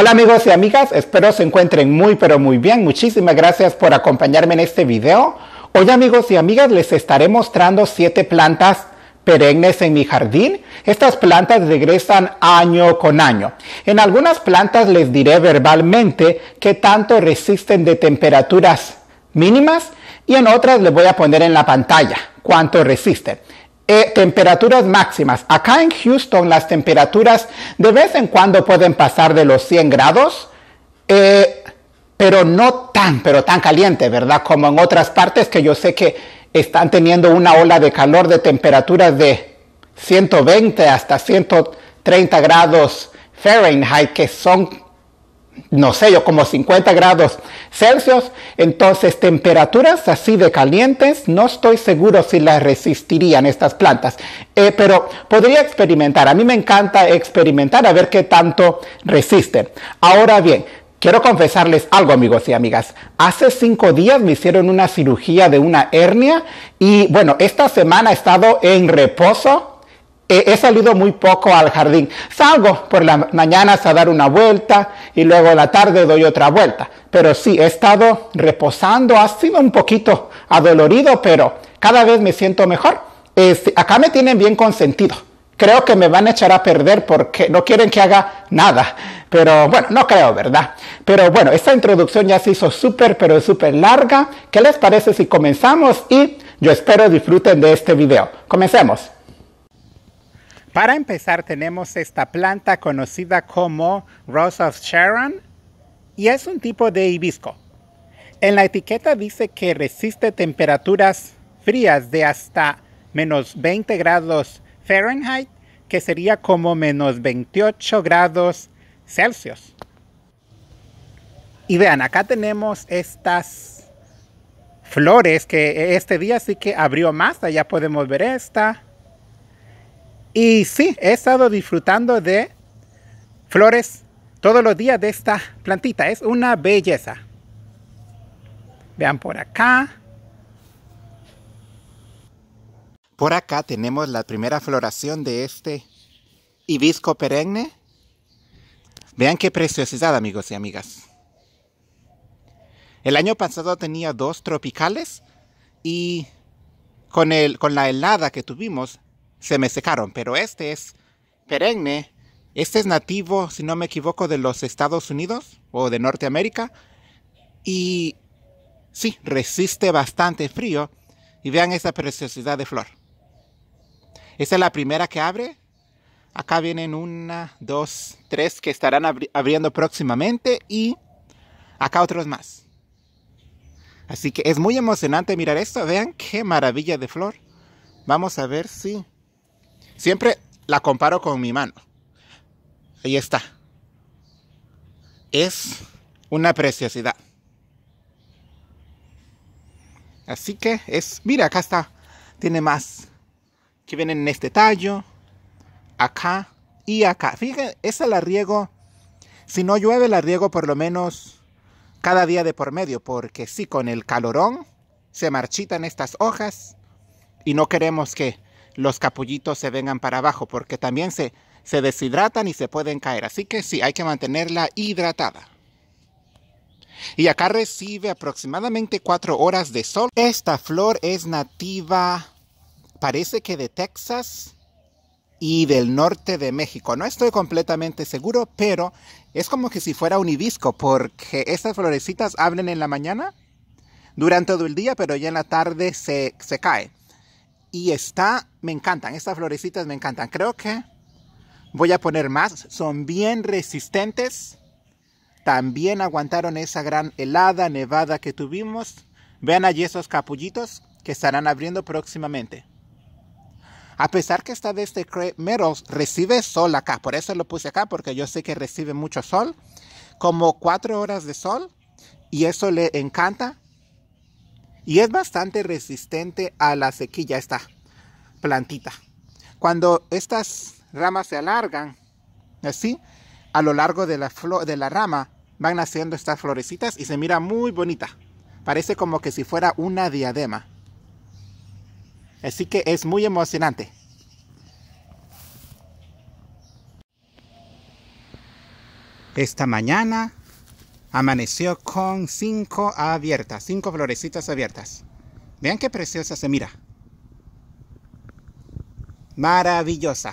Hola amigos y amigas, espero se encuentren muy pero muy bien. Muchísimas gracias por acompañarme en este video. Hoy amigos y amigas les estaré mostrando siete plantas perennes en mi jardín. Estas plantas regresan año con año. En algunas plantas les diré verbalmente qué tanto resisten de temperaturas mínimas y en otras les voy a poner en la pantalla cuánto resisten. Eh, temperaturas máximas. Acá en Houston las temperaturas de vez en cuando pueden pasar de los 100 grados, eh, pero no tan, pero tan caliente, ¿verdad? Como en otras partes que yo sé que están teniendo una ola de calor de temperaturas de 120 hasta 130 grados Fahrenheit, que son no sé yo, como 50 grados Celsius. Entonces, temperaturas así de calientes, no estoy seguro si las resistirían estas plantas. Eh, pero podría experimentar. A mí me encanta experimentar a ver qué tanto resisten. Ahora bien, Quiero confesarles algo, amigos y amigas. Hace cinco días me hicieron una cirugía de una hernia y bueno, esta semana he estado en reposo he salido muy poco al jardín. Salgo por las mañanas a dar una vuelta y luego la tarde doy otra vuelta. Pero sí, he estado reposando, ha sido un poquito adolorido, pero cada vez me siento mejor. Este, acá me tienen bien consentido. Creo que me van a echar a perder porque no quieren que haga nada. Pero bueno, no creo, ¿verdad? Pero bueno, esta introducción ya se hizo súper, pero súper larga. ¿Qué les parece si comenzamos? Y yo espero disfruten de este video. Comencemos. Para empezar tenemos esta planta conocida como Rose of Sharon y es un tipo de hibisco. En la etiqueta dice que resiste temperaturas frías de hasta menos 20 grados Fahrenheit, que sería como menos 28 grados Celsius. Y vean, acá tenemos estas flores que e-, este día sí que abrió más. Allá podemos ver esta, y sí, he estado disfrutando de flores todos los días de esta plantita. Es una belleza. Vean por acá. Por acá tenemos la primera floración de este hibisco perenne. Vean qué preciosidad, amigos y amigas. El año pasado tenía dos tropicales y con, con la helada que tuvimos se me secaron, pero este es perenne. Este es nativo, si no me equivoco, de los Estados Unidos o de Norteamérica. Y sí, resiste bastante frío. Y vean esa preciosidad de flor. Esta es la primera que abre. Acá vienen una, dos, tres que estarán abriendo próximamente y acá otros más. Así que es muy emocionante mirar esto. Vean qué maravilla de flor. Vamos a ver si Siempre la comparo con mi mano. Ahí está. Es una preciosidad. Así que es, mira, acá está, tiene más que vienen en este tallo, acá y acá. Fíjense, esa la riego, si no llueve la riego por lo menos cada día de por medio, porque sí, con el calorón se marchitan estas hojas y no queremos que los capullitos se vengan para abajo, porque también se, se deshidratan y se pueden caer. Así que sí, hay que mantenerla hidratada. Y acá recibe aproximadamente cuatro horas de sol. Esta flor es nativa, parece que de Texas y del norte de México. No estoy completamente seguro, pero es como que si fuera un hibisco, porque estas florecitas abren en la mañana durante todo el día, pero ya en la tarde se, se cae. Y está, me encantan, estas florecitas me encantan. Creo que voy a poner más. Son bien resistentes. También aguantaron esa gran helada, nevada que tuvimos. Vean allí esos capullitos que estarán abriendo próximamente. A pesar que está este este Metals, recibe sol acá, por eso lo puse acá, porque yo sé que recibe mucho sol, como cuatro horas de sol, y eso le encanta y es bastante resistente a la sequía esta plantita. Cuando estas ramas se alargan, así, a lo largo de la, de la rama van naciendo estas florecitas y se mira muy bonita. Parece como que si fuera una diadema. Así que es muy emocionante. Esta mañana Amaneció con cinco abiertas, cinco florecitas abiertas. Vean qué preciosa se mira. Maravillosa.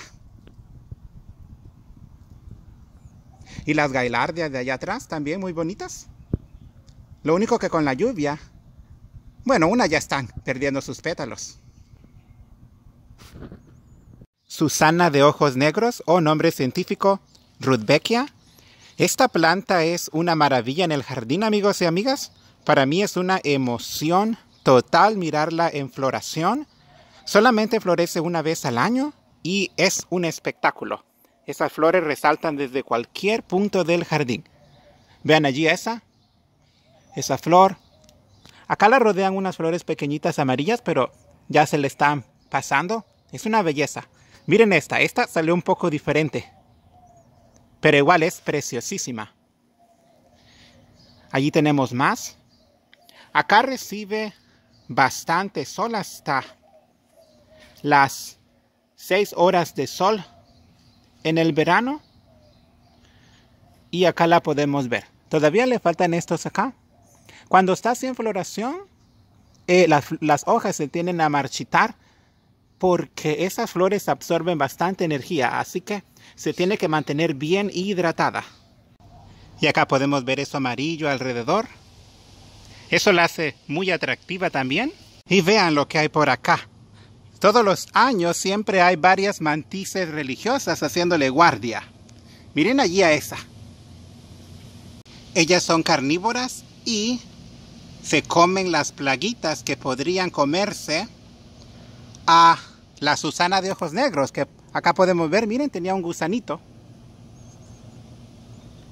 Y las gailardias de allá atrás también muy bonitas. Lo único que con la lluvia, bueno, una ya están perdiendo sus pétalos. Susana de ojos negros o nombre científico Rudbeckia esta planta es una maravilla en el jardín, amigos y amigas. Para mí es una emoción total mirarla en floración. Solamente florece una vez al año y es un espectáculo. Esas flores resaltan desde cualquier punto del jardín. Vean allí esa, esa flor. Acá la rodean unas flores pequeñitas amarillas, pero ya se le están pasando. Es una belleza. Miren esta, esta salió un poco diferente pero igual es preciosísima. Allí tenemos más. Acá recibe bastante sol hasta las 6 horas de sol en el verano. Y acá la podemos ver. Todavía le faltan estos acá. Cuando está en floración, eh, las, las hojas se tienden a marchitar porque esas flores absorben bastante energía. Así que se tiene que mantener bien hidratada. Y acá podemos ver eso amarillo alrededor. Eso la hace muy atractiva también. Y vean lo que hay por acá. Todos los años siempre hay varias mantises religiosas haciéndole guardia. Miren allí a esa. Ellas son carnívoras y se comen las plaguitas que podrían comerse a la Susana de Ojos Negros, que Acá podemos ver, miren, tenía un gusanito.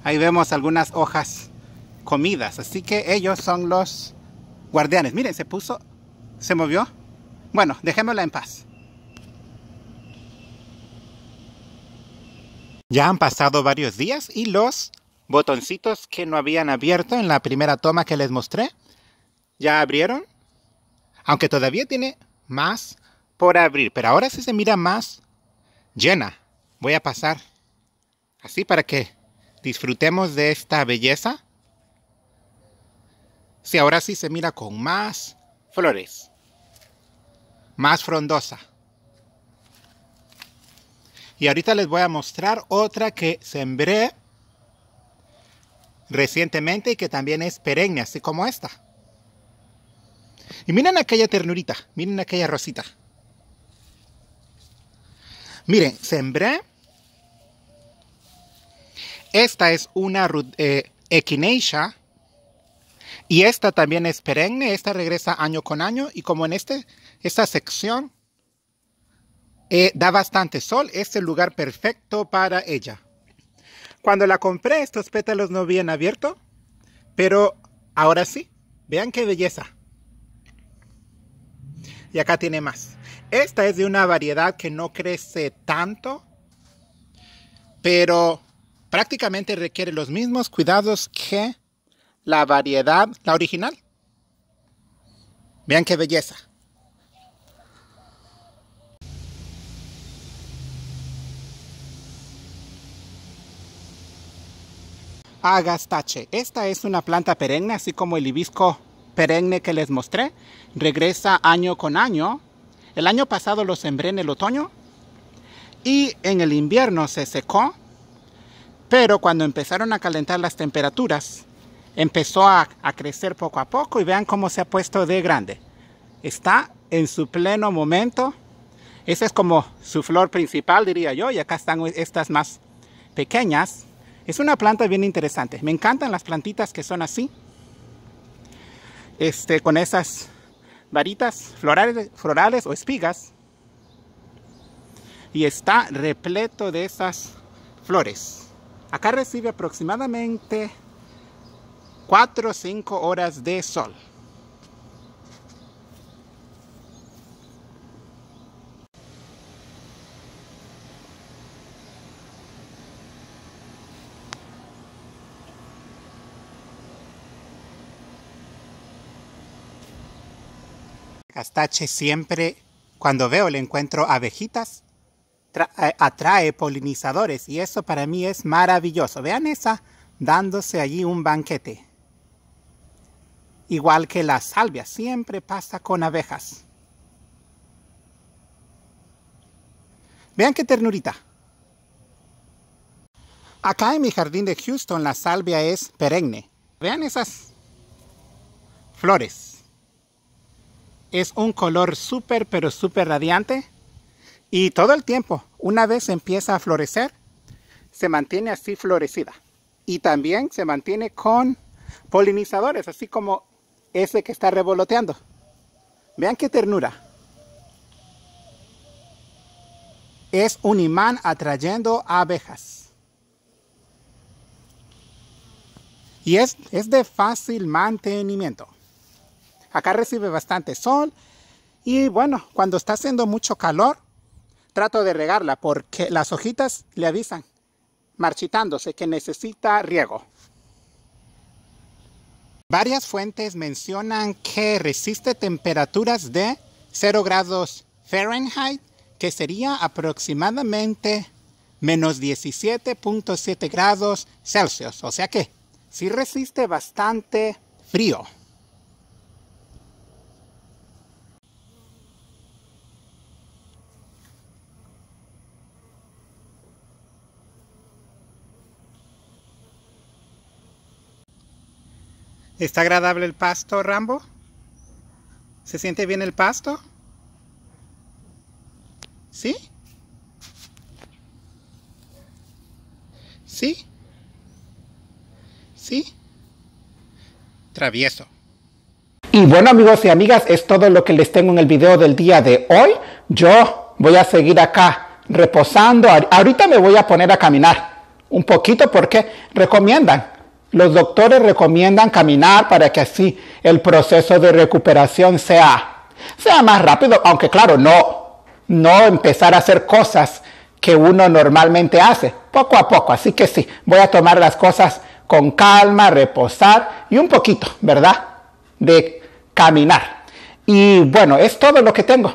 Ahí vemos algunas hojas comidas. Así que ellos son los guardianes. Miren, se puso, se movió. Bueno, dejémosla en paz. Ya han pasado varios días y los botoncitos que no habían abierto en la primera toma que les mostré ya abrieron. Aunque todavía tiene más por abrir, pero ahora sí se mira más llena. Voy a pasar así para que disfrutemos de esta belleza. Si sí, ahora sí se mira con más flores, más frondosa. Y ahorita les voy a mostrar otra que sembré recientemente y que también es perenne, así como esta. Y miren aquella ternurita, miren aquella rosita. Miren, sembré. Esta es una eh, echinacea. Y esta también es perenne. Esta regresa año con año. Y como en este, esta sección eh, da bastante sol, es el lugar perfecto para ella. Cuando la compré, estos pétalos no habían abierto. Pero ahora sí. Vean qué belleza. Y acá tiene más. Esta es de una variedad que no crece tanto, pero prácticamente requiere los mismos cuidados que la variedad, la original. Vean qué belleza. Agastache. Esta es una planta perenne, así como el hibisco perenne que les mostré. Regresa año con año el año pasado lo sembré en el otoño y en el invierno se secó, pero cuando empezaron a calentar las temperaturas, empezó a, crecer poco a poco y vean cómo se ha puesto de grande. Está en su pleno momento. Esa es como su flor principal, diría yo, y acá están estas más pequeñas. Es una planta bien interesante. Me encantan las plantitas que son así. Este, con esas varitas florales, florales o espigas y está repleto de esas flores. Acá recibe aproximadamente 4 o 5 horas de sol. Castache siempre, cuando veo, le encuentro abejitas, eh, atrae polinizadores y eso para mí es maravilloso. Vean esa dándose allí un banquete. Igual que la salvia, siempre pasa con abejas. Vean qué ternurita. Acá en mi jardín de Houston la salvia es perenne. Vean esas flores es un color súper, pero súper radiante. Y todo el tiempo, una vez empieza a florecer, se mantiene así florecida. Y también se mantiene con polinizadores, así como ese que está revoloteando. Vean qué ternura. Es un imán atrayendo abejas. Y es, es de fácil mantenimiento. Acá recibe bastante sol. Y bueno, cuando está haciendo mucho calor, trato de regarla porque las hojitas le avisan, marchitándose, que necesita riego. Varias fuentes mencionan que resiste temperaturas de 0 grados Fahrenheit, que sería aproximadamente menos 17.7 grados Celsius. O sea que sí resiste bastante frío. ¿Está agradable el pasto, Rambo? ¿Se siente bien el pasto? ¿Sí? ¿Sí? ¿Sí? Travieso. Y bueno amigos y amigas, es todo lo que les tengo en el video del día de hoy. Yo voy a seguir acá reposando. Ahorita me voy a poner a caminar un poquito porque recomiendan los doctores recomiendan caminar para que así el proceso de recuperación sea, sea más rápido, aunque claro, no, no empezar a hacer cosas que uno normalmente hace, poco a poco. Así que sí, voy a tomar las cosas con calma, reposar y un poquito, ¿verdad? De caminar. Y bueno, es todo lo que tengo.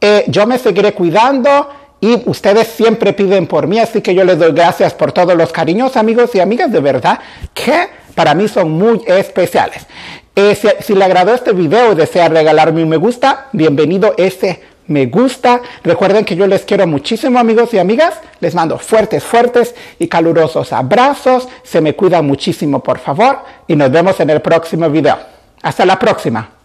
Eh, yo me seguiré cuidando y ustedes siempre piden por mí, así que yo les doy gracias por todos los cariños, amigos y amigas, de verdad, que para mí son muy especiales. Eh, si, le agradó este video y desea regalarme un me gusta, bienvenido ese me gusta. Recuerden que yo les quiero muchísimo, amigos y amigas. Les mando fuertes, fuertes y calurosos abrazos. Se me cuida muchísimo, por favor. Y nos vemos en el próximo video. Hasta la próxima.